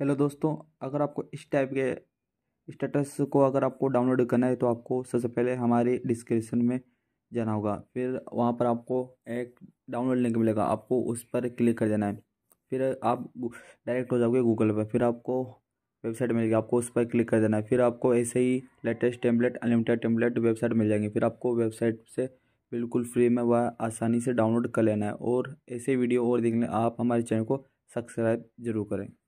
hello दोस्तों अगर आपको इस टाइप के स्टेटस को अगर आपको डाउनलोड करना है तो आपको सबसे पहले हमारे डिस्क्रिप्शन में जाना होगा फिर वहाँ पर आपको एक डाउनलोड लिंक मिलेगा आपको उस पर क्लिक कर देना है फिर आप डायरेक्ट हो जाओगे गूगल पर फिर आपको वेबसाइट मिलेगी आपको उस पर क्लिक कर देना है फिर आपको ऐसे ही latest template unlimited template website मिल जाएंगे फिर आपको वेबसाइट से बिल्कुल फ्री में वह आसानी से डाउनलोड कर लेना है और ऐसे वीडियो और देखने आप हमारे चैनल को सब्सक्राइब जरूर करें